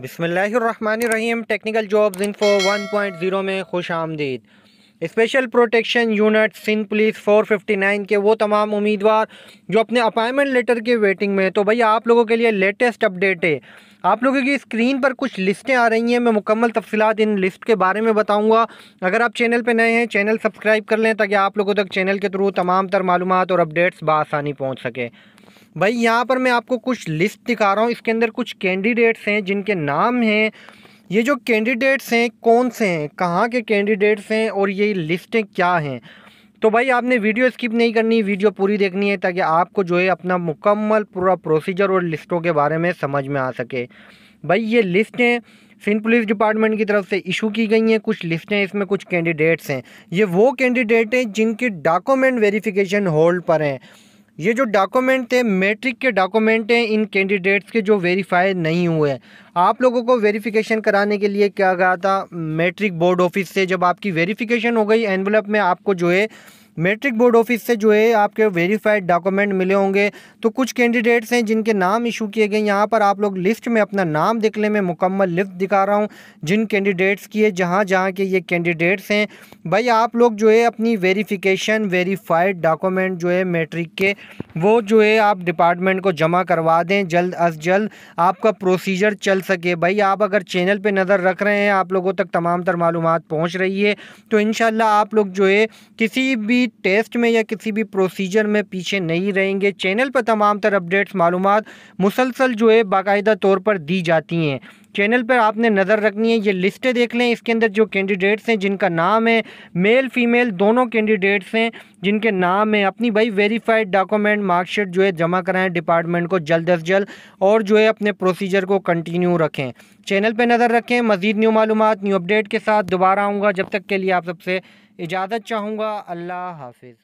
बिसमीम technical jobs info 1.0 में खुश आमदीद special protection unit Sindh police 459 के वो तमाम उम्मीदवार जो अपने अपॉइंटमेंट लेटर के वेटिंग में तो भाई आप लोगों के लिए लेटेस्ट अपडेट है आप लोगों की स्क्रीन पर कुछ लिस्टें आ रही हैं मैं मुकम्मल तफसीलात इन लिस्ट के बारे में बताऊंगा अगर आप चैनल पर नए हैं चैनल सब्सक्राइब कर लें ताकि आप लोगों तक चैनल के थ्रू तमाम तर मालूम और अपडेट्स बसानी पहुँच सकें भाई यहाँ पर मैं आपको कुछ लिस्ट दिखा रहा हूँ इसके अंदर कुछ कैंडिडेट्स हैं जिनके नाम हैं ये जो कैंडिडेट्स हैं कौन से हैं कहाँ के कैंडिडेट्स हैं और ये लिस्टें क्या हैं तो भाई आपने वीडियो स्किप नहीं करनी वीडियो पूरी देखनी है ताकि आपको जो है अपना मुकम्मल पूरा प्रोसीजर और लिस्टों के बारे में समझ में आ सके भाई ये लिस्टें सिंध पुलिस डिपार्टमेंट की तरफ से इशू की गई हैं कुछ लिस्टें इसमें कुछ कैंडिडेट्स हैं ये वो कैंडिडेट हैं जिनके डॉक्यूमेंट वेरिफिकेशन होल्ड पर हैं ये जो डॉक्यूमेंट थे मैट्रिक के डॉक्यूमेंट हैं इन कैंडिडेट्स के जो वेरीफाई नहीं हुए हैं आप लोगों को वेरिफिकेशन कराने के लिए क्या गया था मैट्रिक बोर्ड ऑफिस से जब आपकी वेरिफिकेशन हो गई एनवलप में आपको जो है मेट्रिक बोर्ड ऑफिस से जो है आपके वेरीफाइड डॉक्यूमेंट मिले होंगे तो कुछ कैंडिडेट्स हैं जिनके नाम इशू किए गए यहाँ पर आप लोग लिस्ट में अपना नाम देख लें मैं मुकम्मल लिस्ट दिखा रहा हूँ जिन कैंडिडेट्स की है जहाँ जहाँ के ये कैंडिडेट्स हैं भाई आप लोग जो है अपनी वेरीफिकेशन वेरीफाइड डॉक्यूमेंट जो है मेट्रिक के वो जो है आप डिपार्टमेंट को जमा करवा दें जल्द अज जल्द आपका प्रोसीजर चल सके भाई आप अगर चैनल पर नज़र रख रहे हैं आप लोगों तक तमाम तर मालूम पहुँच रही है तो इन आप लोग जो है किसी भी भी टेस्ट में या किसी भी प्रोसीजर में पीछे नहीं रहेंगे चैनल पर तमाम तर अपडेट्स मालूम मुसलसल जो है बाकायदा तौर पर दी जाती हैं चैनल पर आपने नज़र रखनी है ये लिस्टें देख लें इसके अंदर जो कैंडिडेट्स हैं जिनका नाम है मेल फीमेल दोनों कैंडिडेट्स हैं जिनके नाम है अपनी भाई वेरीफाइड डॉक्यूमेंट मार्कशीट जो है जमा कराएं डिपार्टमेंट को जल्द अज जल्द और जो है अपने प्रोसीजर को कंटिन्यू रखें चैनल पर नज़र रखें मज़ीद न्यू मालूम न्यू अपडेट के साथ दोबारा आऊँगा जब तक के लिए आप सबसे इजाज़त चाहूँगा अल्लाह हाफिज़